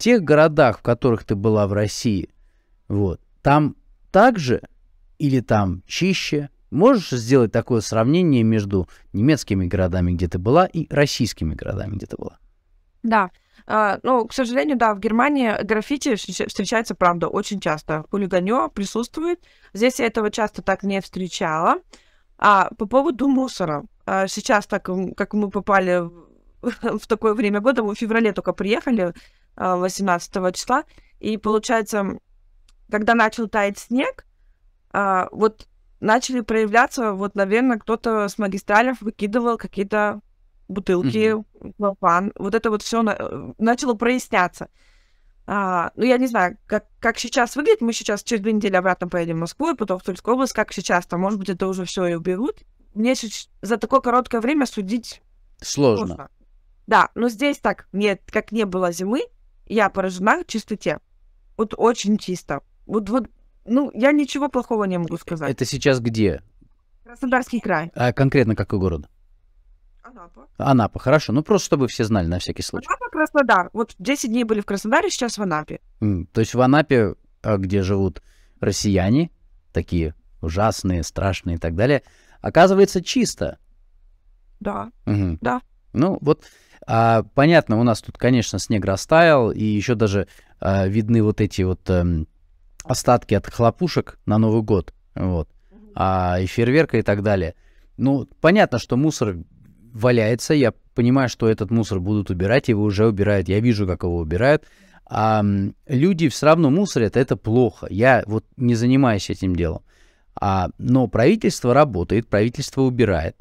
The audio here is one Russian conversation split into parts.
тех городах, в которых ты была в России, вот, там также или там чище? Можешь сделать такое сравнение между немецкими городами, где ты была, и российскими городами, где ты была? Да. Uh, ну, к сожалению, да, в Германии граффити встречается, правда, очень часто. Хулиганье присутствует. Здесь я этого часто так не встречала. А по поводу мусора. А сейчас, так как мы попали в такое время года, мы в феврале только приехали, 18 а, числа. И получается, когда начал таять снег, а, вот начали проявляться, вот, наверное, кто-то с магистралев выкидывал какие-то бутылки, mm-hmm. Вот это вот все э, начало проясняться. А, ну, я не знаю, как, как сейчас выглядит. Мы сейчас через две недели обратно поедем в Москву и потом в Тульскую область. Как сейчас-то? Может быть, это уже все и уберут. Мне за такое короткое время судить сложно. сложно. Да, но здесь так, нет, как не было зимы, я поражена чистоте. Вот очень чисто. Вот, вот, ну, я ничего плохого не могу сказать. Это сейчас где? Краснодарский край. А конкретно какой город? Анапа. Анапа, хорошо. Ну, просто чтобы все знали на всякий случай. Анапа, Краснодар. Вот 10 дней были в Краснодаре, сейчас в Анапе. Mm, то есть в Анапе, а, где живут россияне, такие ужасные, страшные и так далее, оказывается чисто. Да, угу. да. Ну, вот а, понятно, у нас тут, конечно, снег растаял, и еще даже а, видны вот эти вот а, остатки от хлопушек на Новый год, вот, а, и фейерверка и так далее. Ну, понятно, что мусор валяется, я понимаю, что этот мусор будут убирать, его уже убирают, я вижу, как его убирают. А, люди все равно мусорят, это плохо. Я вот не занимаюсь этим делом. А, но правительство работает, правительство убирает.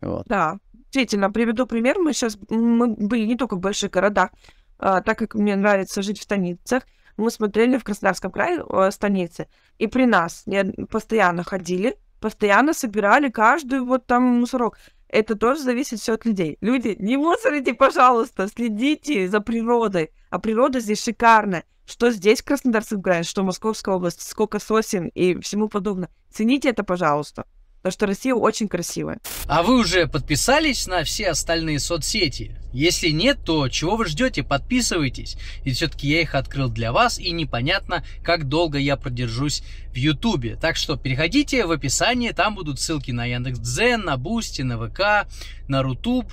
Вот. Да. Действительно, приведу пример. Мы сейчас мы были не только в больших городах, а, так как мне нравится жить в станицах. Мы смотрели в Краснодарском крае а, станицы, и при нас не, постоянно ходили, постоянно собирали каждый вот там мусорок. Это тоже зависит все от людей. Люди, не мусорите, пожалуйста, следите за природой. А природа здесь шикарная. Что здесь в Краснодарском крае, что в Московской области, сколько сосен и всему подобное. Цените это, пожалуйста. То что Россия очень красивая. А вы уже подписались на все остальные соцсети? Если нет, то чего вы ждете? Подписывайтесь. И все-таки я их открыл для вас, и непонятно, как долго я продержусь в Ютубе. Так что переходите в описание, там будут ссылки на Яндекс.Дзен, на Бусти, на ВК, на Рутуб,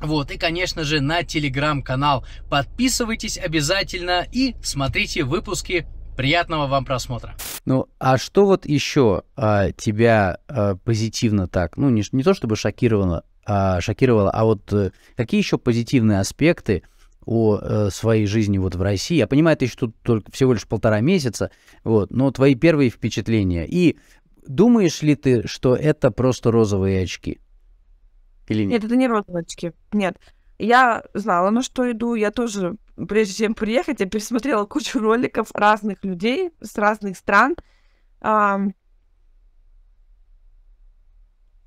вот, и, конечно же, на телеграм-канал подписывайтесь обязательно и смотрите выпуски Приятного вам просмотра. Ну, а что вот еще а, тебя а, позитивно так, ну, не, не то чтобы шокировало, а, шокировало, а вот а, какие еще позитивные аспекты о а, своей жизни вот в России? Я понимаю, ты еще тут только всего лишь полтора месяца, вот, но твои первые впечатления. И думаешь ли ты, что это просто розовые очки? Или нет? Нет, это не розовые очки. Нет. Я знала, на что иду. Я тоже прежде чем приехать, я пересмотрела кучу роликов разных людей с разных стран. А,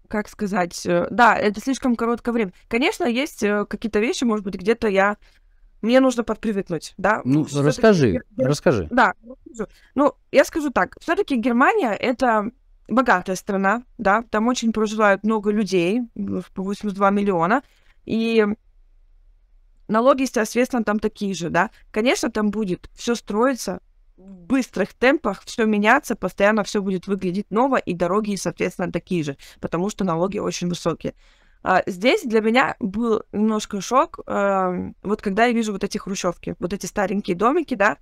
как сказать, э, да, это слишком короткое время. Конечно, есть э, какие-то вещи, может быть, где-то я мне нужно подпривыкнуть, да? Ну, все расскажи, я... расскажи. Да, ну, я скажу так, все-таки Германия — это богатая страна, да, там очень проживают много людей, 82 миллиона, и налоги, соответственно, там такие же, да. Конечно, там будет все строиться в быстрых темпах, все меняться, постоянно все будет выглядеть ново, и дороги, соответственно, такие же, потому что налоги очень высокие. А, здесь для меня был немножко шок, э, вот когда я вижу вот эти хрущевки, вот эти старенькие домики, да,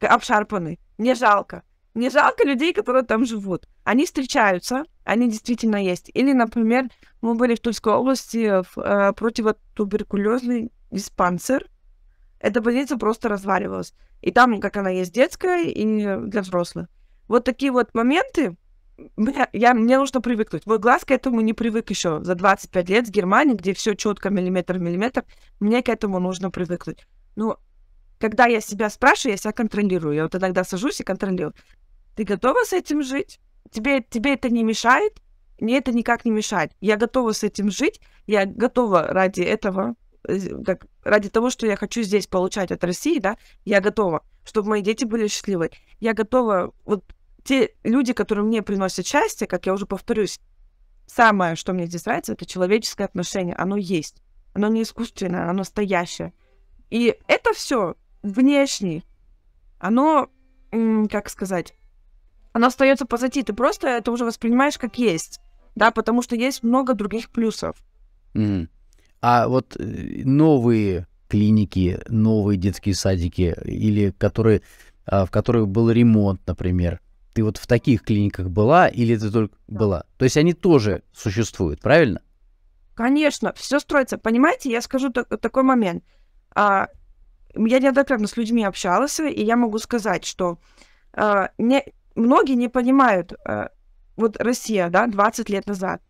обшарпанные, мне жалко. Не жалко людей, которые там живут. Они встречаются, они действительно есть. Или, например, мы были в Тульской области в э, противотуберкулезный диспансер. Эта больница просто разваливалась. И там, как она есть, детская и для взрослых. Вот такие вот моменты, я, я, мне нужно привыкнуть. Мой глаз к этому не привык еще за 25 лет с Германии, где все четко миллиметр в миллиметр. Мне к этому нужно привыкнуть. Ну, когда я себя спрашиваю, я себя контролирую. Я вот иногда сажусь и контролирую. Ты готова с этим жить? Тебе, тебе это не мешает? Мне это никак не мешает. Я готова с этим жить. Я готова ради этого, как, ради того, что я хочу здесь получать от России, да, я готова, чтобы мои дети были счастливы. Я готова, вот те люди, которые мне приносят счастье, как я уже повторюсь, самое, что мне здесь нравится, это человеческое отношение. Оно есть. Оно не искусственное, оно настоящее. И это все внешне. Оно, как сказать, она остается позади. Ты просто это уже воспринимаешь как есть, да, потому что есть много других плюсов. Mm. А вот э, новые клиники, новые детские садики, или которые, а, в которых был ремонт, например, ты вот в таких клиниках была или ты только да. была? То есть они тоже существуют, правильно? Конечно, все строится. Понимаете, я скажу так, такой момент. А, я неоднократно с людьми общалась, и я могу сказать, что а, не, многие не понимают, э, вот Россия, да, 20 лет назад,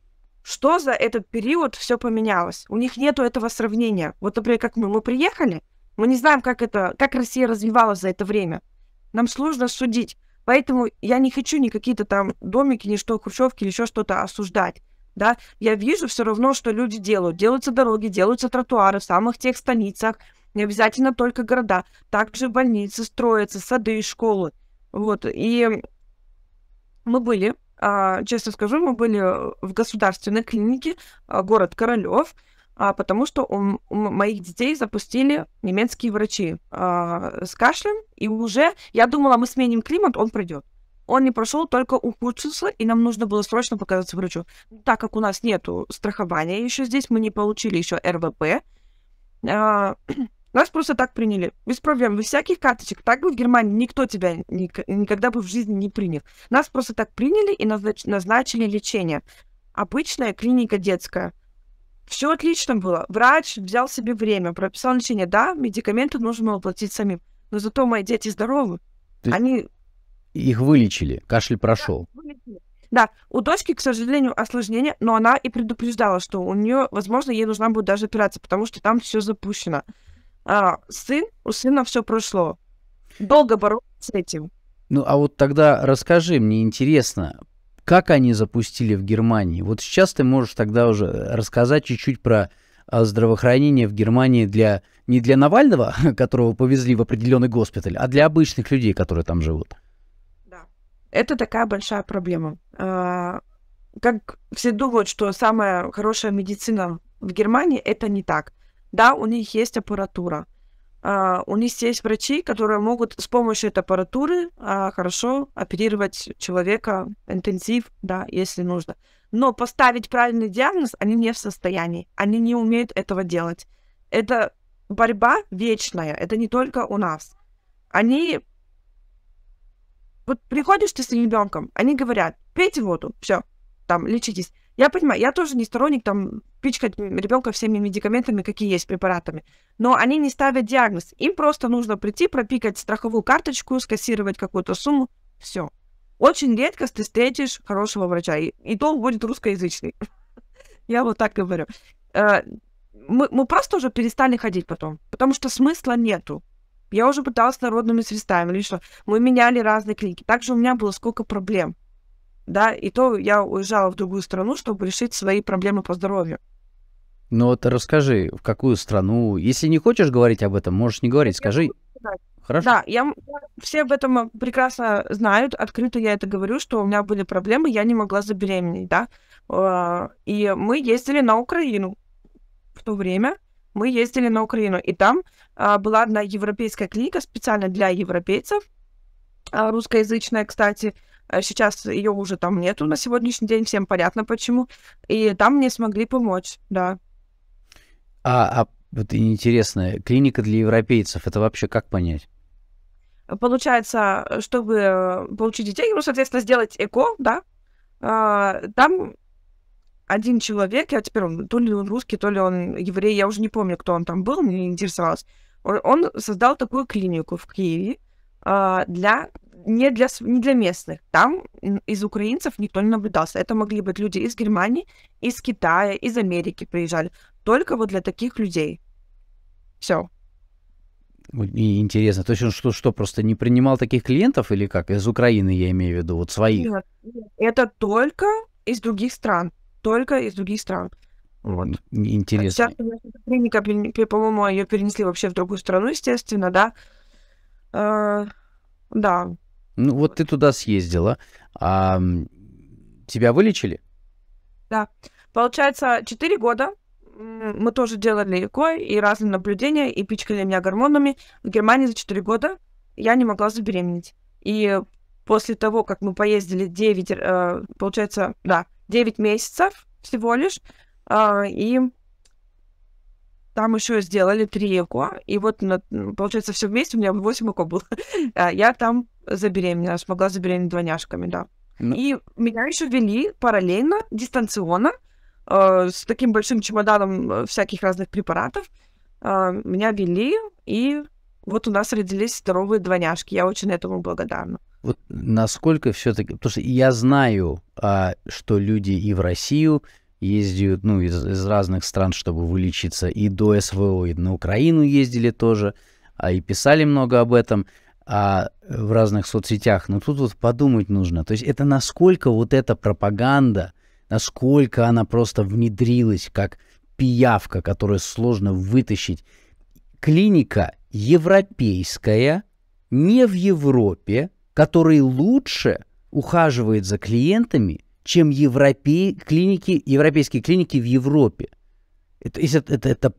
что за этот период все поменялось. У них нету этого сравнения. Вот, например, как мы, мы приехали, мы не знаем, как это, как Россия развивалась за это время. Нам сложно судить. Поэтому я не хочу ни какие-то там домики, ни что, хрущевки или еще что-то осуждать. Да, я вижу все равно, что люди делают. Делаются дороги, делаются тротуары в самых тех станицах, не обязательно только города. Также больницы строятся, сады и школы. Вот, и мы были, а, честно скажу, мы были э, в государственной клинике а, город Королёв, а, потому что у моих детей запустили немецкие врачи с кашлем, и уже я думала, мы сменим климат, он пройдет. Он не прошел, только ухудшился, и нам нужно было срочно показаться врачу. Так как у нас нет страхования еще здесь, мы не получили еще РВП, Нас просто так приняли. Без проблем, без всяких карточек. Так бы в Германии никто тебя ник- никогда бы в жизни не принял. Нас просто так приняли и назнач- назначили лечение. Обычная клиника детская. Все отлично было. Врач взял себе время, прописал лечение. Да, медикаменты нужно было платить самим. Но зато мои дети здоровы. Ты Они... Их вылечили, кашель прошел. Да, у дочки, к сожалению, осложнение, но она и предупреждала, что у нее, возможно, ей нужна будет даже операция, потому что там все запущено а, сын, у сына все прошло. Долго боролся с этим. Ну, а вот тогда расскажи, мне интересно, как они запустили в Германии? Вот сейчас ты можешь тогда уже рассказать чуть-чуть про а, здравоохранение в Германии для не для Навального, которого повезли в определенный госпиталь, а для обычных людей, которые там живут. Да, это такая большая проблема. А, как все думают, что самая хорошая медицина в Германии, это не так. Да, у них есть аппаратура. А, у них есть врачи, которые могут с помощью этой аппаратуры а, хорошо оперировать человека, интенсив, да, если нужно. Но поставить правильный диагноз они не в состоянии, они не умеют этого делать. Это борьба вечная, это не только у нас. Они... Вот приходишь ты с ребенком, они говорят, пейте воду, все, там, лечитесь. Я понимаю, я тоже не сторонник там пичкать ребенка всеми медикаментами, какие есть препаратами. Но они не ставят диагноз. Им просто нужно прийти, пропикать страховую карточку, скассировать какую-то сумму. Все. Очень редко ты встретишь хорошего врача. И, и то он будет русскоязычный. Я вот так говорю. Э, мы, мы просто уже перестали ходить потом, потому что смысла нету. Я уже пыталась народными средствами, лишь мы меняли разные клиники. Также у меня было сколько проблем да, и то я уезжала в другую страну, чтобы решить свои проблемы по здоровью. Ну вот расскажи, в какую страну, если не хочешь говорить об этом, можешь не говорить, скажи. Хорошо. Да, я, все об этом э, прекрасно знают, открыто я это говорю, что у меня были проблемы, я не могла забеременеть, да. А, и мы ездили на Украину в то время, мы ездили на Украину, и там а, была одна европейская клиника специально для европейцев, а, русскоязычная, кстати, Э, сейчас ее уже там нету на сегодняшний день, всем понятно почему. И там мне смогли помочь, да. А, а вот интересно, клиника для европейцев, это вообще как понять? Получается, чтобы э, получить детей, ну, соответственно, сделать ЭКО, да, а, там один человек, я теперь он, то ли он русский, то ли он еврей, я уже не помню, кто он там был, мне интересовалось. Он, создал такую клинику в Киеве а, для не для, не для местных. Там из украинцев никто не наблюдался. Это могли быть люди из Германии, из Китая, из Америки приезжали. Только вот для таких людей. Все. И интересно, то есть он что, что, просто не принимал таких клиентов или как? Из Украины я имею в виду, вот своих? Нет, это только из других стран. Только из других стран. Вот. Интересно. Сейчас, конечно, клиника, по-моему, ее перенесли вообще в другую страну, естественно, да. Э, да, ну вот ты туда съездила, а тебя вылечили? Да. Получается, 4 года мы тоже делали ЭКО и разные наблюдения, и пичкали меня гормонами. В Германии за 4 года я не могла забеременеть. И после того, как мы поездили 9, э, получается, да, 9 месяцев всего лишь, а, и там еще сделали три ЭКО, и вот, получается, все вместе у меня 8 ЭКО было. А я там забеременела, смогла забеременеть двойняшками, да. Ну. И меня еще вели параллельно, дистанционно, э, с таким большим чемоданом э, всяких разных препаратов. Э, меня вели, и вот у нас родились здоровые двойняшки. Я очень этому благодарна. Вот насколько все-таки, потому что я знаю, а, что люди и в Россию, ездят ну, из, из разных стран, чтобы вылечиться. И до СВО, и на Украину ездили тоже, а и писали много об этом а, в разных соцсетях. Но тут вот подумать нужно. То есть это насколько вот эта пропаганда, насколько она просто внедрилась, как пиявка, которую сложно вытащить. Клиника европейская, не в Европе, которая лучше ухаживает за клиентами – чем европей клиники, европейские клиники в Европе. Это, это, это, это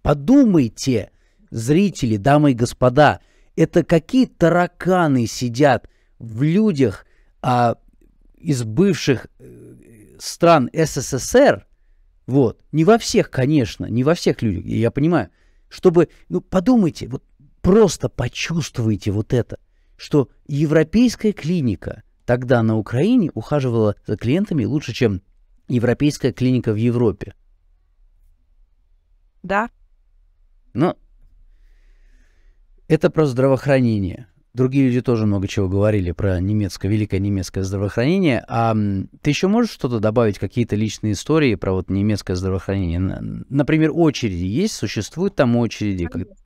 подумайте, зрители, дамы и господа, это какие тараканы сидят в людях а, из бывших э, стран СССР, вот, не во всех, конечно, не во всех людях, я понимаю, чтобы, ну, подумайте, вот просто почувствуйте вот это, что европейская клиника – тогда на Украине ухаживала за клиентами лучше, чем европейская клиника в Европе. Да. Но это про здравоохранение. Другие люди тоже много чего говорили про немецкое, великое немецкое здравоохранение. А ты еще можешь что-то добавить, какие-то личные истории про вот немецкое здравоохранение? Например, очереди есть, существуют там очереди? Конечно,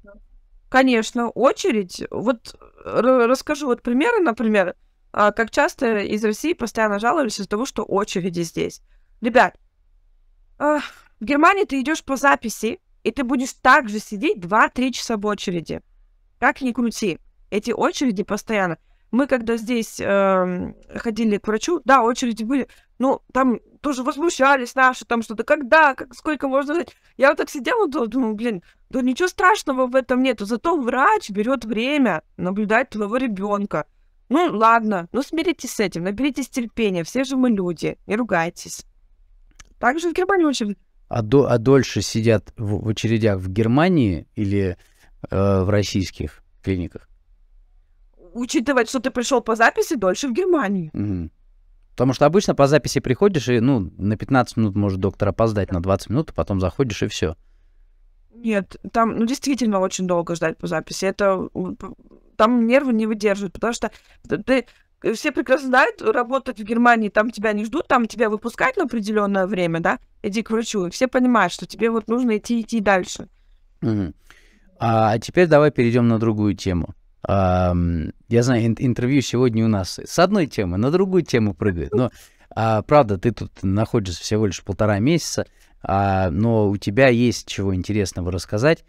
Конечно очередь. Вот э, расскажу вот примеры, например. А, как часто из России постоянно жаловались из-за того, что очереди здесь. Ребят, а, в Германии ты идешь по записи, и ты будешь также сидеть 2-3 часа в очереди. Как ни крути. Эти очереди постоянно. Мы когда здесь э, ходили к врачу, да, очереди были, ну, там тоже возмущались наши, там что-то, когда, как, сколько можно жить. Я вот так сидела, думаю, блин, да ничего страшного в этом нету. Зато врач берет время наблюдать твоего ребенка. Ну, ладно, ну смиритесь с этим, наберитесь терпения, все же мы люди, не ругайтесь. Также в Германии очень. А, до, а дольше сидят в, в очередях в Германии или э, в российских клиниках? Учитывать, что ты пришел по записи, дольше в Германии. Угу. Потому что обычно по записи приходишь, и ну, на 15 минут может доктор опоздать, на 20 минут, а потом заходишь и все. Нет, там ну, действительно очень долго ждать по записи. Это там нервы не выдерживают, потому что ты э, все прекрасно знают, работать в Германии, там тебя не ждут, там тебя выпускают на определенное время, да, иди к врачу, и все понимают, что тебе вот нужно идти идти дальше. Угу. А теперь давай перейдем на другую тему. А, я знаю, интервью сегодня у нас с одной темы на другую тему прыгает, но а, правда, ты тут находишься всего лишь полтора месяца, а, но у тебя есть чего интересного рассказать.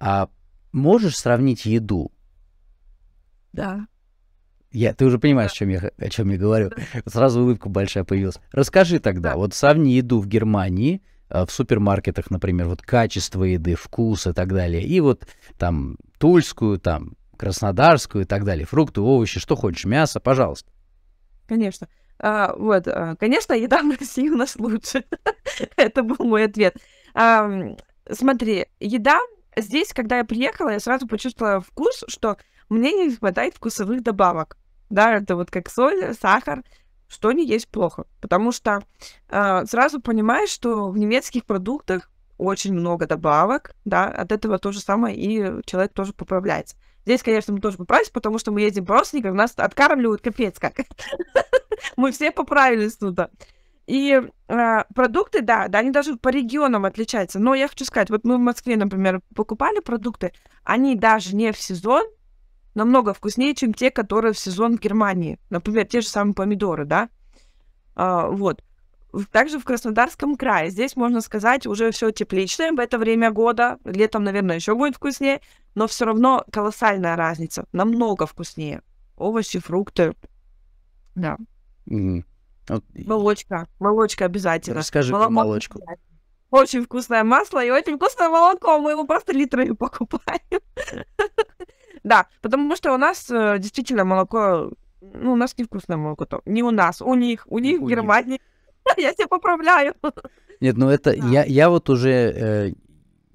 А можешь сравнить еду да. Я, ты уже понимаешь, о чем я, о чем я говорю. Сразу улыбка большая появилась. Расскажи тогда, вот сравни еду в Германии, а, в супермаркетах, например, вот качество еды, вкус и так далее, и вот там тульскую, там краснодарскую и так далее, фрукты, овощи, что хочешь, мясо, пожалуйста. Конечно. А, вот, а, конечно, еда в России у нас лучше. Это был мой ответ. А, смотри, еда здесь, когда я приехала, я сразу почувствовала вкус, что мне не хватает вкусовых добавок. Да, это вот как соль, сахар, что не есть плохо. Потому что э, сразу понимаешь, что в немецких продуктах очень много добавок, да, от этого то же самое и человек тоже поправляется. Здесь, конечно, мы тоже поправились, потому что мы едем по родственникам, нас откармливают капец как. Мы все поправились туда. И э, продукты, да, да, они даже по регионам отличаются. Но я хочу сказать, вот мы в Москве, например, покупали продукты, они даже не в сезон, намного вкуснее, чем те, которые в сезон в Германии. Например, те же самые помидоры, да? А, вот. Также в Краснодарском крае. Здесь, можно сказать, уже все тепличное в это время года. Летом, наверное, еще будет вкуснее. Но все равно колоссальная разница. Намного вкуснее. Овощи, фрукты. Да. Mm. -hmm. Молочка. Молочка обязательно. Расскажи Молоко про молочку. Обязательно очень вкусное масло и очень вкусное молоко. Мы его просто литрами покупаем. Да, потому что у нас э, действительно молоко... Ну, у нас невкусное молоко. -то. Не у нас, у них. У них у Германии. Них. Я себя поправляю. Нет, ну это... Да. Я, я вот уже... Э,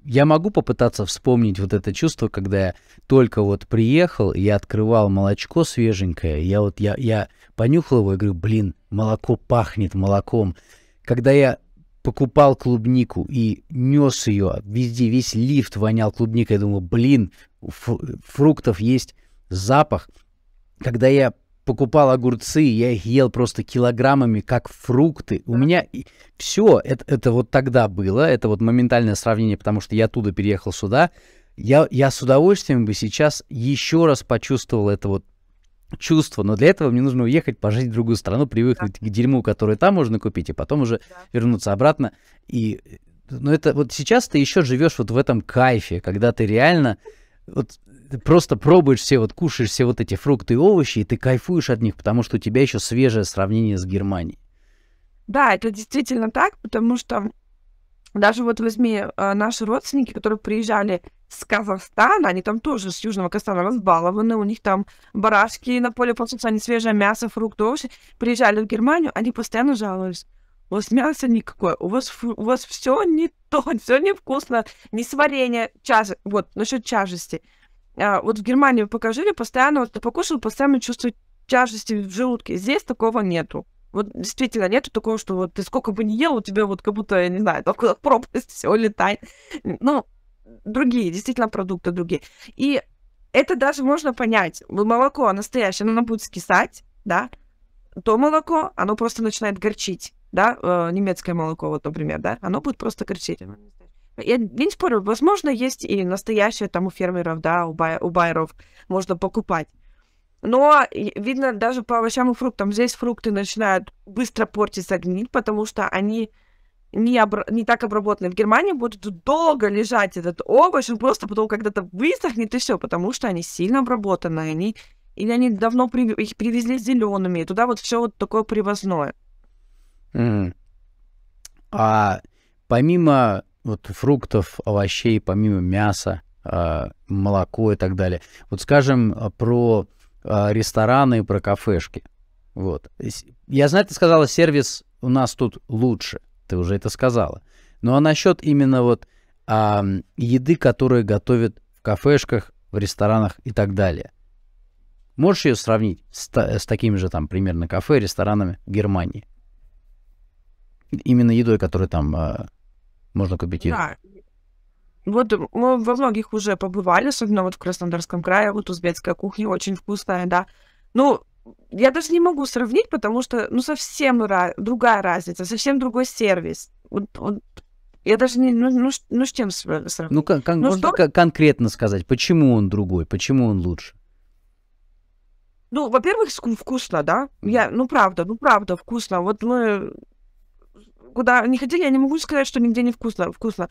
я могу попытаться вспомнить вот это чувство, когда я только вот приехал, я открывал молочко свеженькое, я вот, я, я понюхал его и говорю, блин, молоко пахнет молоком. Когда я покупал клубнику и нес ее везде, весь лифт вонял клубникой. Я думал, блин, фруктов есть запах. Когда я покупал огурцы, я их ел просто килограммами, как фрукты. У меня все, это, это вот тогда было, это вот моментальное сравнение, потому что я оттуда переехал сюда. Я, я с удовольствием бы сейчас еще раз почувствовал это вот чувство, но для этого мне нужно уехать, пожить в другую страну, привыкнуть да. к дерьму, которое там можно купить, и потом уже да. вернуться обратно. И, э, но это вот сейчас ты еще живешь вот в этом кайфе, когда ты реально вот ты просто пробуешь все, вот кушаешь все вот эти фрукты и овощи, и ты кайфуешь от них, потому что у тебя еще свежее сравнение с Германией. Да, это действительно так, потому что даже вот возьми э, наши родственники, которые приезжали с Казахстана, они там тоже с Южного Казахстана разбалованы, у них там барашки на поле пасутся, они свежее мясо, фрукты, овощи. Приезжали в Германию, они постоянно жаловались у вас мяса никакое, у вас, у вас все не то, все невкусно, не сварение, чаши, вот, насчет чажести. А, вот в Германии вы покажили, постоянно, вот ты покушал, постоянно чувствует тяжести в желудке. Здесь такого нету. Вот действительно нету такого, что вот ты сколько бы ни ел, у тебя вот как будто, я не знаю, там куда пропасть, все летает. Ну, другие, действительно продукты другие. И это даже можно понять. Молоко настоящее, оно будет скисать, да, то молоко, оно просто начинает горчить да, э, немецкое молоко, вот, например, да, оно будет просто кричить. Я, не спорю, возможно, есть и настоящее там у фермеров, да, у, бай, у байеров можно покупать. Но видно даже по овощам и фруктам. Здесь фрукты начинают быстро портиться, гнить, потому что они не, обра- не так обработаны. В Германии будет долго лежать этот овощ, он просто потом когда-то высохнет и все, потому что они сильно обработаны, они или они давно при- их привезли зелеными, туда вот все вот такое привозное. Mm. А помимо вот фруктов, овощей, помимо мяса, а, молоко и так далее, вот скажем а, про а, рестораны и про кафешки. Вот. Я знаю, ты сказала, сервис у нас тут лучше. Ты уже это сказала. Ну а насчет именно вот а, еды, которую готовят в кафешках, в ресторанах и так далее. Можешь ее сравнить с, с такими же там примерно кафе, ресторанами Германии? Именно едой, которую там э, можно купить. Да. Вот э, мы во многих уже побывали, особенно вот в Краснодарском крае, вот узбекская кухня очень вкусная, да. Ну, я даже не могу сравнить, потому что, ну, совсем ra- другая разница, совсем другой сервис. Вот, вот, я даже не... Ну, ну, ну с чем сравнить? Ну, кон- ну можно что? конкретно сказать, почему он другой, почему он лучше? Ну, во-первых, вкусно, да? Я, ну, правда, ну, правда, вкусно. Вот мы куда не ходили, я не могу сказать, что нигде не вкусно. Вкусно.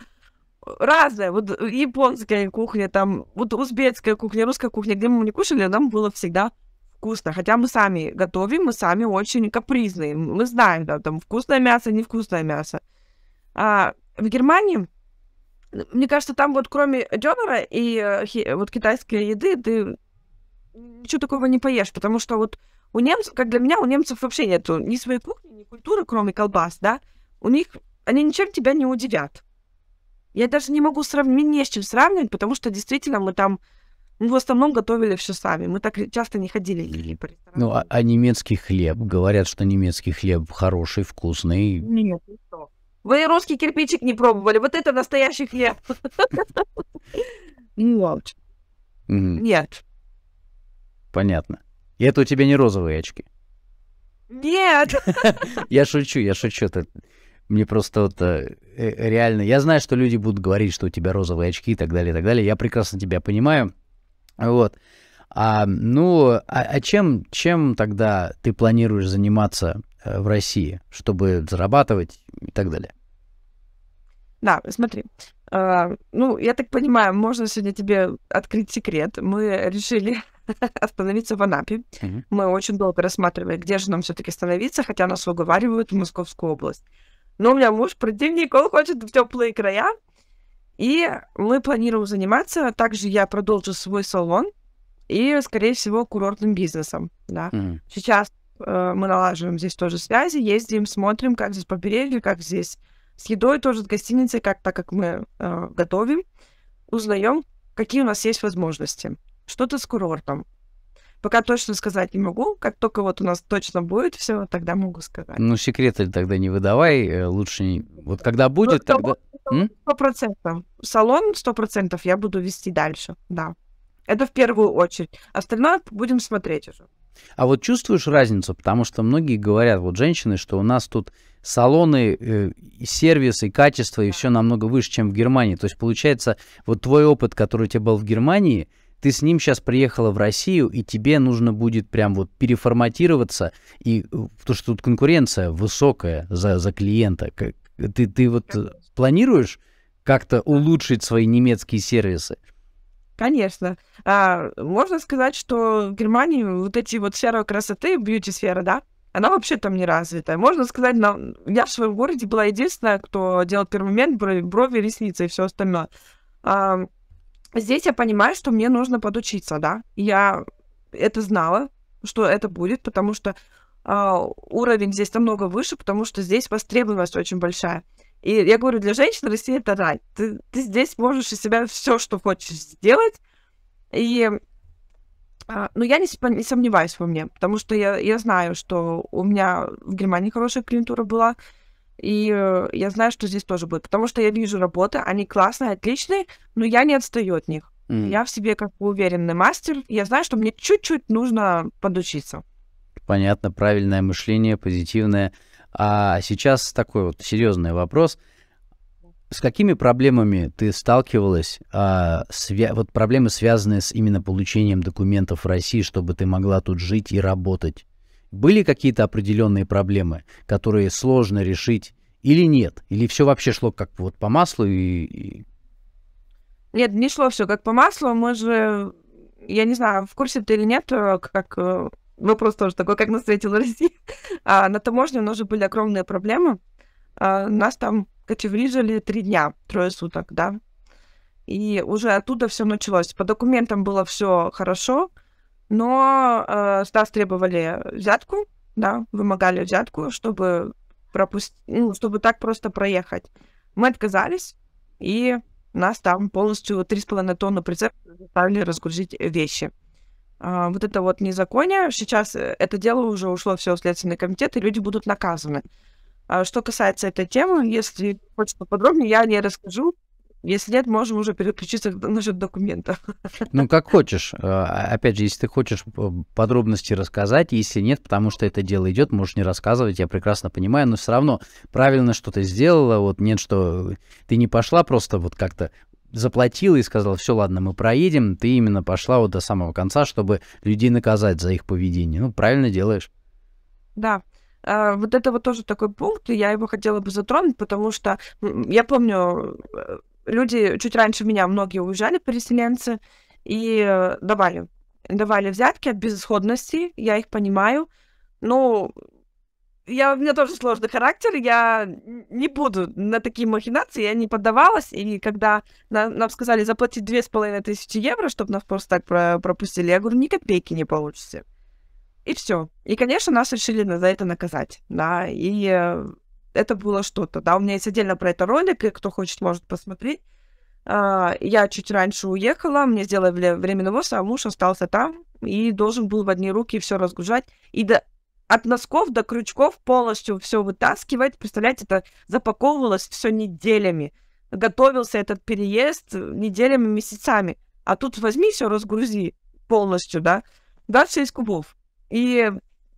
Разное. Вот японская кухня, там, вот узбекская кухня, русская кухня, где мы не кушали, нам было всегда вкусно. Хотя мы сами готовим, мы сами очень капризные. Мы знаем, да, там вкусное мясо, невкусное мясо. А в Германии, мне кажется, там вот кроме дёнера и э, хи, вот китайской еды ты ничего такого не поешь, потому что вот у немцев, как для меня, у немцев вообще нету ни своей кухни, ни культуры, кроме колбас, да у них они ничем тебя не удивят. Я даже не могу сравнить, не с чем сравнивать, потому что действительно мы там мы в основном готовили все сами. Мы так часто не ходили или по Ну, а, а немецкий хлеб? Говорят, что немецкий хлеб хороший, вкусный. Нет, ну что. Вы русский кирпичик не пробовали. Вот это настоящий хлеб. Нет. Понятно. И это у тебя не розовые очки? Нет. Я шучу, я шучу. Мне просто вот э, э, реально... Я знаю, что люди будут говорить, что у тебя розовые очки и так далее, и так далее. Я прекрасно тебя понимаю. Вот. А, ну, а, а чем, чем тогда ты планируешь заниматься э, в России, чтобы зарабатывать и так далее? Да, смотри. Uh, ну, я так понимаю, можно сегодня тебе открыть секрет. Мы решили остановиться в Анапе. Mm-hmm. Мы очень долго рассматривали, где же нам все-таки становиться, хотя нас уговаривают в Московскую область. Но у меня муж противник, он хочет в теплые края. И мы планируем заниматься. Также я продолжу свой салон и, скорее всего, курортным бизнесом. Да. Mm. Сейчас э, мы налаживаем здесь тоже связи, ездим, смотрим, как здесь побережье, как здесь с едой тоже, с гостиницей, как, так как мы э, готовим, узнаем, какие у нас есть возможности. Что-то с курортом, Пока точно сказать не могу. Как только вот у нас точно будет все, тогда могу сказать. Ну, секреты тогда не выдавай. Э, лучше... Вот когда ну, будет, ну, тогда... Сто процентов. Салон сто процентов я буду вести дальше, да. Это в первую очередь. Остальное будем смотреть уже. А вот чувствуешь разницу? Потому что многие говорят, вот женщины, что у нас тут салоны, э, и сервис и качество, и все намного выше, чем в Германии. То есть, получается, вот твой опыт, который у тебя был в Германии, ты с ним сейчас приехала в Россию, и тебе нужно будет прям вот переформатироваться, и э, то что тут конкуренция высокая за, за клиента. Как, ты, ты вот э, Конечно. планируешь как-то улучшить свои немецкие сервисы? Конечно. А, можно сказать, что в Германии вот эти вот сферы красоты, бьюти-сфера, да, она вообще там не развитая. Можно сказать, нам, я в своем городе была единственная, кто делал первый момент брови, брови ресницы и все остальное. А, здесь я понимаю, что мне нужно подучиться, да. Я это знала, что это будет, потому что э, уровень здесь намного выше, потому что здесь востребованность очень большая. И я говорю, для женщин Россия это рай. Ты, ты здесь можешь из себя все, что хочешь сделать. И а, ну, я не, не сомневаюсь во мне, потому что я, я знаю, что у меня в Германии хорошая клиентура была, и э, я знаю, что здесь тоже будет. Потому что я вижу работы, они классные, отличные, но я не отстаю от них. Mm. Я в себе как бы уверенный мастер. Я знаю, что мне чуть-чуть нужно подучиться. Понятно, правильное мышление, позитивное. А сейчас такой вот серьезный вопрос. С какими проблемами ты сталкивалась? А, свя- вот проблемы, связанные с именно получением документов в России, чтобы ты могла тут жить и работать. Были какие-то определенные проблемы, которые сложно решить или нет? Или все вообще шло как вот по маслу и... и... Нет, не шло все как по маслу. Мы же, я не знаю, в курсе ты или нет, э, как э, вопрос тоже такой, как нас встретила Россия. А, на таможне у нас же были огромные проблемы. А, нас там кочеврижили три дня, трое суток, да. И уже оттуда все началось. По документам было все хорошо, но э, с требовали взятку, да, вымогали взятку, чтобы пропустить, ну, чтобы так просто проехать. Мы отказались, и нас там полностью три с половиной тонны прицеп заставили разгрузить вещи. А, вот это вот незаконие. Сейчас э, это дело уже ушло все в Следственный комитет, и люди будут наказаны. А, что касается этой темы, если хочешь подробнее, я не расскажу, если нет, можем уже переключиться насчет документов. Ну, как хочешь. А, опять же, если ты хочешь подробности рассказать, если нет, потому что это дело идет, можешь не рассказывать, я прекрасно понимаю, но все равно правильно что то сделала, вот нет, что э, ты не пошла просто вот как-то заплатила и сказала, все, ладно, мы проедем, ты именно пошла вот до самого конца, чтобы людей наказать за их поведение. Ну, правильно делаешь. Да, а, вот это вот тоже такой пункт, и я его хотела бы затронуть, потому что я помню э, люди чуть раньше меня многие уезжали, переселенцы, и э, давали, давали взятки от безысходности, я их понимаю. Ну, я, у меня тоже сложный характер, я не буду на такие махинации, я не поддавалась, и когда на, нам сказали заплатить две с половиной тысячи евро, чтобы нас просто так про, пропустили, я говорю, ни копейки не получится. И все. И, конечно, нас решили за это наказать, да, и э, это было что-то, да, у меня есть отдельно про это ролик, и кто хочет, может посмотреть. А, я чуть раньше уехала, мне сделали временный ввоз, а муж остался там и должен был в одни руки все разгружать. И до, от носков до крючков полностью все вытаскивать. Представляете, это запаковывалось все неделями. Готовился этот переезд неделями, месяцами. А тут возьми все, разгрузи полностью, да. Дальше из кубов. И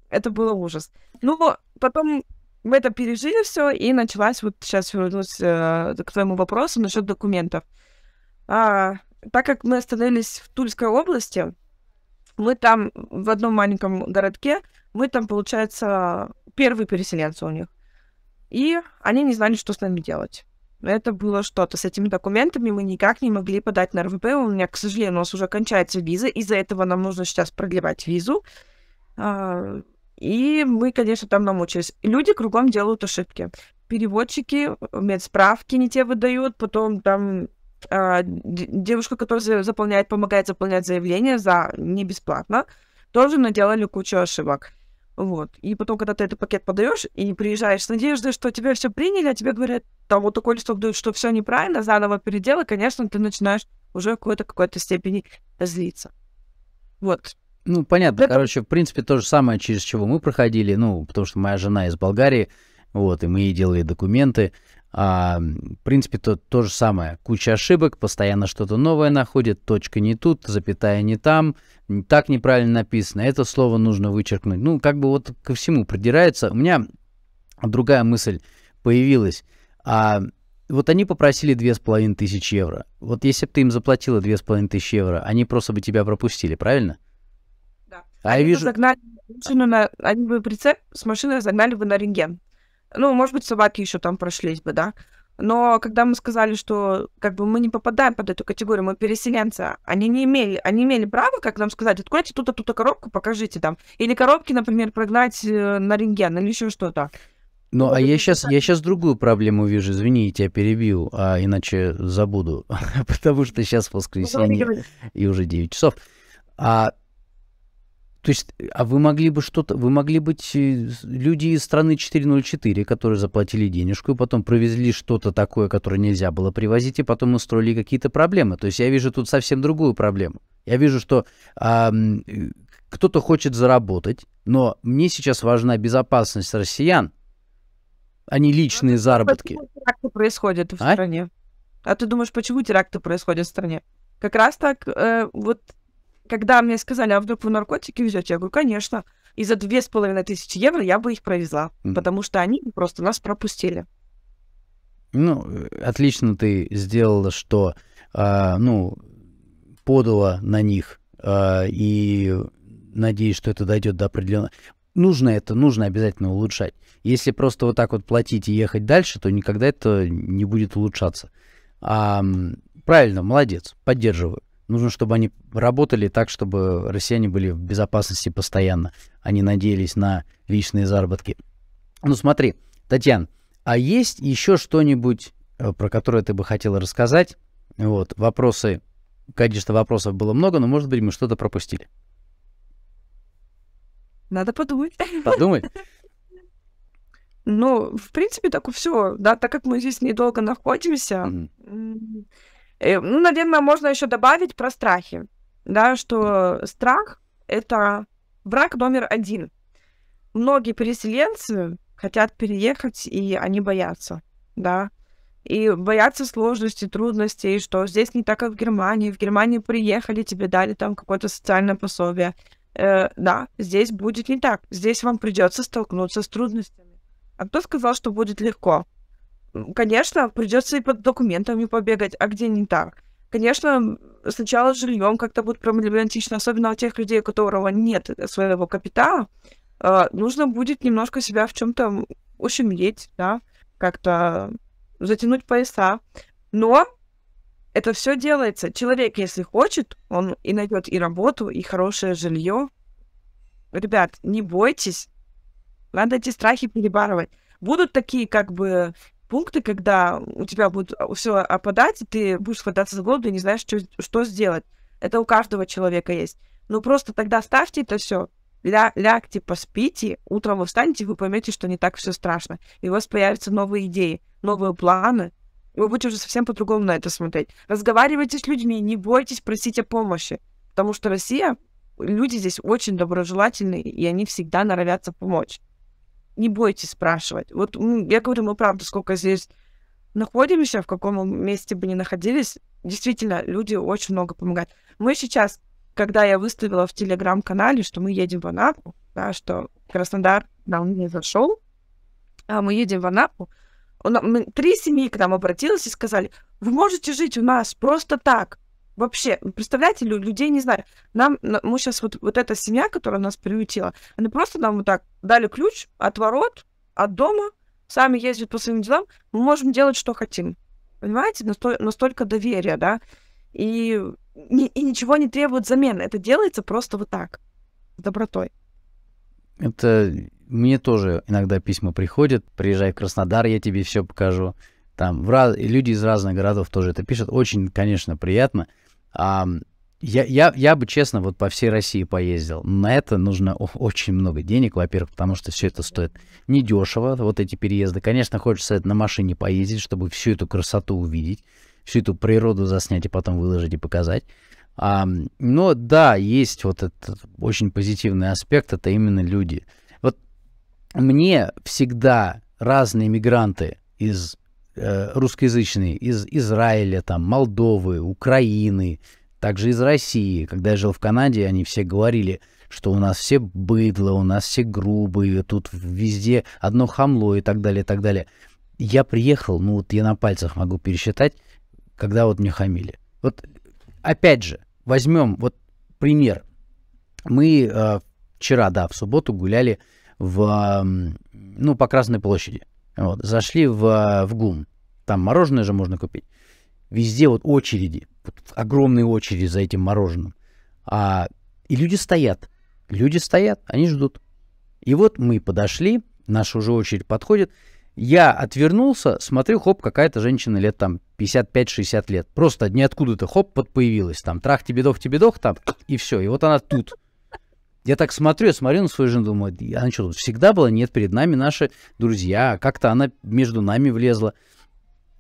это было ужас. Ну, потом мы это пережили все, и началась вот сейчас вернусь э, к твоему вопросу насчет документов. А, так как мы остановились в Тульской области, мы там в одном маленьком городке, мы там, получается, первые переселенцы у них. И они не знали, что с нами делать. Это было что-то. С этими документами мы никак не могли подать на РВП. У меня, к сожалению, у нас уже кончается виза. Из-за этого нам нужно сейчас продлевать визу. А, и мы, конечно, там намучились. Люди кругом делают ошибки. Переводчики, э, медсправки не те выдают, потом там э, девушка, которая заполняет, помогает заполнять заявление за не бесплатно, тоже наделали кучу ошибок. Вот. И потом, когда ты этот пакет подаешь и приезжаешь с надеждой, что тебя все приняли, а тебе говорят, там вот такой листок дают, что все неправильно, заново переделай, конечно, ты начинаешь уже в какой-то какой-то степени злиться. Вот. Ну, понятно. Да, Короче, в принципе, то же самое, через чего мы проходили. Ну, потому что моя жена из Болгарии, вот, и мы ей делали документы. А, в принципе, то, то же самое. Куча ошибок, постоянно что-то новое находит, точка не тут, запятая не там, так неправильно написано, это слово нужно вычеркнуть. Ну, как бы вот ко всему придирается. У меня другая мысль появилась. А, вот они попросили две с половиной тысячи евро. Вот если бы ты им заплатила две с половиной тысячи евро, они просто бы тебя пропустили, правильно? А я вижу... Загнали на... Они бы прицеп с машины загнали бы на рентген. Ну, может быть, собаки еще там прошлись бы, да? Но когда мы сказали, что как бы мы не попадаем под эту категорию, мы переселенцы, они не имели, они имели права, как нам сказать, откройте тут-то, тут-то коробку, покажите там. Или коробки, например, прогнать э, на рентген или еще что-то. Ну, а я сейчас, я сейчас другую проблему вижу, извини, я тебя перебью, а иначе забуду, потому что сейчас воскресенье и уже 9 часов. А то есть, а вы могли бы что-то, вы могли быть э, люди из страны 404, которые заплатили денежку, и потом провезли что-то такое, которое нельзя было привозить, и потом устроили какие-то проблемы. То есть я вижу тут совсем другую проблему. Я вижу, что а, кто-то хочет заработать, но мне сейчас важна безопасность россиян, а не личные а заработки. Почему теракты происходят в а? стране? А ты думаешь, почему теракты происходят в стране? Как раз так э, вот когда мне сказали, а вдруг вы наркотики везете, я говорю, конечно. И за две с половиной тысячи евро я бы их провезла, mm-hmm. потому что они просто нас пропустили. Ну, отлично ты сделала, что, э, ну, подала на них, э, и надеюсь, что это дойдет до определенного... Нужно это, нужно обязательно улучшать. Если просто вот так вот платить и ехать дальше, то никогда это не будет улучшаться. А, правильно, молодец, поддерживаю. Нужно, чтобы они работали так, чтобы россияне были в безопасности постоянно, они а надеялись на личные заработки. Ну смотри, Татьяна, а есть еще что-нибудь, э, про которое ты бы хотела рассказать? Вот, вопросы, конечно, вопросов было много, но, может быть, мы что-то пропустили. Надо подумать. Подумай. Ну, в принципе, так и все. Да, так как мы здесь недолго находимся, mm-hmm. Э, ну, наверное, можно еще добавить про страхи, да, что страх — это враг номер один. Многие переселенцы хотят переехать, и они боятся, да, и боятся сложностей, трудностей, что здесь не так, как в Германии. В Германии приехали, тебе дали там какое-то социальное пособие. Э, да, здесь будет не так. Здесь вам придется столкнуться с трудностями. А кто сказал, что будет легко? Конечно, придется и под документами побегать, а где не так. Конечно, сначала жильем как-то будет проблематично, особенно у тех людей, у которого нет э, своего капитала, э, нужно будет немножко себя в чем-то ущемлить, да, как-то затянуть пояса. Но это все делается. Человек, если хочет, он и найдет и работу, и хорошее жилье. Ребят, не бойтесь. Надо эти страхи перебарывать. Будут такие как бы пункты, когда у тебя будет а, все опадать, и ты будешь хвататься за голову и не знаешь, что, что сделать. Это у каждого человека есть. Ну просто тогда ставьте это все. Ля лягте, поспите, утром вы встанете, вы поймете, что не так все страшно. И у вас появятся новые идеи, новые планы. вы будете уже совсем по-другому на это смотреть. Разговаривайте с людьми, не бойтесь просить о помощи. Потому что Россия, люди здесь очень доброжелательные, и они всегда норовятся помочь не бойтесь спрашивать. Вот я говорю, мы правда, сколько здесь находимся, в каком месте бы ни находились, действительно, люди очень много помогают. Мы сейчас, когда я выставила в телеграм-канале, что мы едем в Анапу, да, что Краснодар нам не зашел, а мы едем в Анапу, он, мы, три семьи к нам обратились и сказали, вы можете жить у нас просто так, Вообще, ну, представляете, людей не знаю. Нам, мы сейчас вот, вот эта семья, которая нас приютила, они просто нам вот так дали ключ от ворот, от дома, сами ездят по своим делам, мы можем делать, что хотим. Понимаете, настолько, настолько доверия, да? И, и, и ничего не требует замены. Это делается просто вот так, с добротой. Это мне тоже иногда письма приходят. Приезжай в Краснодар, я тебе все покажу. Там в раз... люди из разных городов тоже это пишут. Очень, конечно, приятно я, я, я бы, честно, вот по всей России поездил. На это нужно очень много денег, во-первых, потому что все это стоит недешево, вот эти переезды. Конечно, хочется на машине поездить, чтобы всю эту красоту увидеть, всю эту природу заснять и потом выложить и показать. А, но да, есть вот этот очень позитивный аспект, это именно люди. Вот мне всегда разные мигранты из Э, русскоязычные из Израиля, там, Молдовы, Украины, также из России. Когда я жил в Канаде, они все говорили, что у нас все быдло, у нас все грубые, тут везде одно хамло и так далее, и так далее. Я приехал, ну вот я на пальцах могу пересчитать, когда вот мне хамили. Вот опять же, возьмем вот пример. Мы э, вчера, да, в субботу гуляли в, э, ну, по Красной площади. Вот, зашли в, э, в ГУМ. Там мороженое же можно купить. Везде вот очереди. Вот огромные очереди за этим мороженым. А, и люди стоят. Люди стоят, они ждут. И вот мы подошли, наша уже очередь подходит. Я отвернулся, смотрю, хоп, какая-то женщина лет там 55-60 лет. Просто ниоткуда-то, хоп, под появилась Там трах тебе дох тебе дох там, и все. И вот она тут. Я так смотрю, я смотрю на свою жену, думаю, она что, тут всегда была? Нет, перед нами наши друзья, как-то она между нами влезла.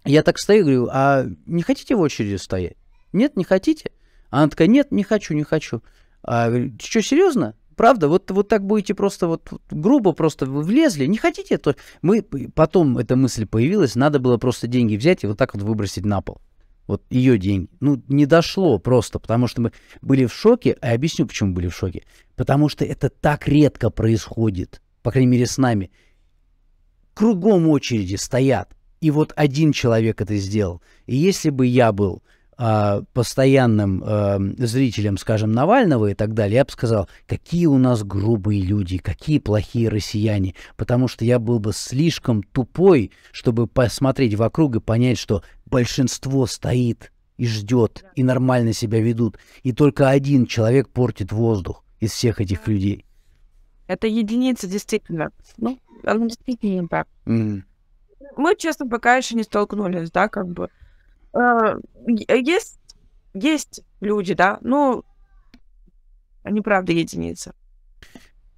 Я так стою и говорю, а не хотите в очереди стоять? Нет, не хотите? Она такая, нет, не хочу, не хочу. А, говорю, что, серьезно? Правда, вот, вот так будете просто вот, вот грубо просто вы влезли, не хотите, то мы потом эта мысль появилась, надо было просто деньги взять и вот так вот выбросить на пол вот ее деньги. Ну, не дошло просто, потому что мы были в шоке, а я объясню, почему были в шоке. Потому что это так редко происходит, по крайней мере, с нами. Кругом очереди стоят, и вот один человек это сделал. И если бы я был э, постоянным э, а, зрителям, скажем, Навального и так далее, я бы сказал, какие у нас грубые люди, какие плохие россияне, потому что я был бы слишком тупой, чтобы посмотреть вокруг и понять, что большинство стоит и ждет, и нормально себя ведут. И только один человек портит воздух из всех этих людей. Это единица, действительно. Ну, она ну, действительно так. Mm. Мы, честно, пока еще не столкнулись, да, как бы. А, есть, есть люди, да, но они, правда, единица.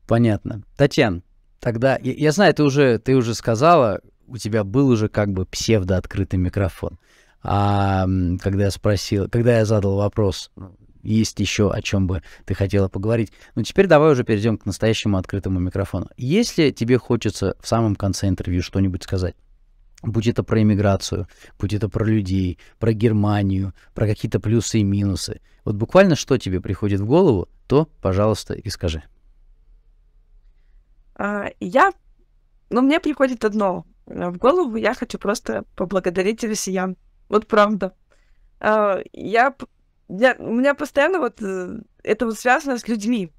Понятно. Татьяна. тогда, я, я знаю, ты уже, ты уже сказала, у тебя был уже как бы псевдооткрытый микрофон. А когда я спросил, когда я задал вопрос, ну, есть еще о чем бы ты хотела поговорить. Но ну, теперь давай уже перейдем к настоящему открытому микрофону. Если тебе хочется в самом конце интервью что-нибудь сказать, будь это про иммиграцию, будь это про людей, про Германию, про какие-то плюсы и минусы, вот буквально что тебе приходит в голову, то, пожалуйста, и скажи. А, я, ну, мне приходит одно в голову, я хочу просто поблагодарить россиян вот правда. А, я, я, у меня постоянно вот э, это вот связано с людьми.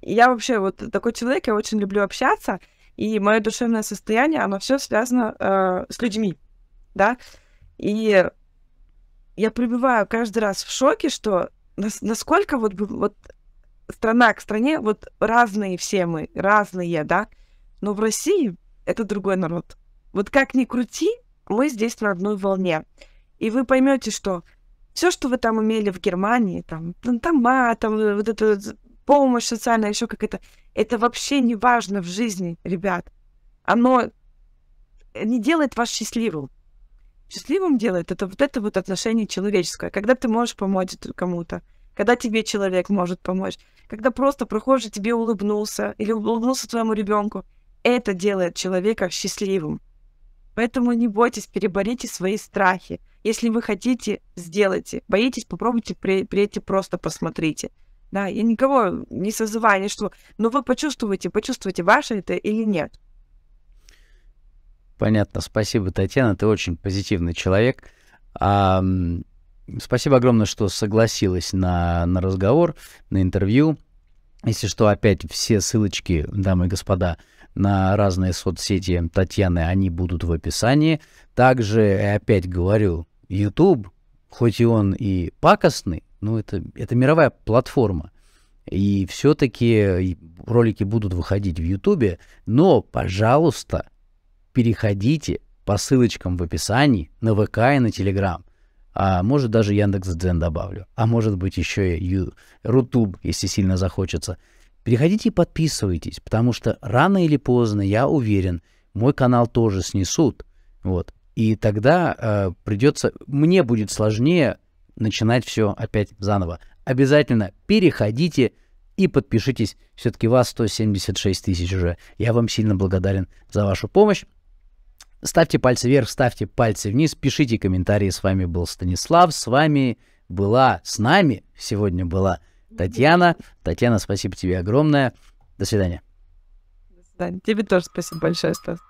Я вообще вот такой человек, я очень люблю общаться, и мое душевное состояние, оно все связано э, с людьми, да. И я пребываю каждый раз в шоке, что нас, насколько вот, вот страна к стране, вот разные все мы, разные, да, но в России это другой народ. Вот как ни крути, мы здесь на одной волне и вы поймете, что все, что вы там умели в Германии, там, дома, там, э, вот эта помощь социальная, еще какая-то, это вообще не важно в жизни, ребят. Оно э, не делает вас счастливым. Счастливым делает это вот это вот отношение человеческое, когда ты можешь помочь кому-то, когда тебе человек может помочь, когда просто прохожий тебе улыбнулся или улыбнулся твоему ребенку. Это делает человека счастливым. Поэтому не бойтесь, переборите свои страхи. Если вы хотите, сделайте. Боитесь, попробуйте, прийти просто посмотрите. Да, я никого не созываю, ни что. Но вы почувствуете, почувствуете, ваше это или нет. Понятно. Спасибо, Татьяна. Ты очень позитивный человек. А, спасибо огромное, что согласилась на, на разговор, на интервью. Если что, опять все ссылочки, дамы и господа, на разные соцсети Татьяны, они будут в описании. Также, опять говорю, YouTube, хоть и он и пакостный, но это, это мировая платформа. И все-таки ролики будут выходить в Ютубе, но, пожалуйста, переходите по ссылочкам в описании на ВК и на Телеграм. А может даже Яндекс Дзен добавлю. А может быть еще и Ю... Рутуб, если сильно захочется. Переходите и подписывайтесь, потому что рано или поздно, я уверен, мой канал тоже снесут. Вот. И тогда э, придется, мне будет сложнее начинать все опять заново. Обязательно переходите и подпишитесь. Все-таки вас 176 тысяч уже. Я вам сильно благодарен за вашу помощь. Ставьте пальцы вверх, ставьте пальцы вниз, пишите комментарии. С вами был Станислав, с вами была, с нами сегодня была Татьяна. Татьяна, спасибо тебе огромное. До свидания. До свидания. Тебе тоже спасибо большое, Стас.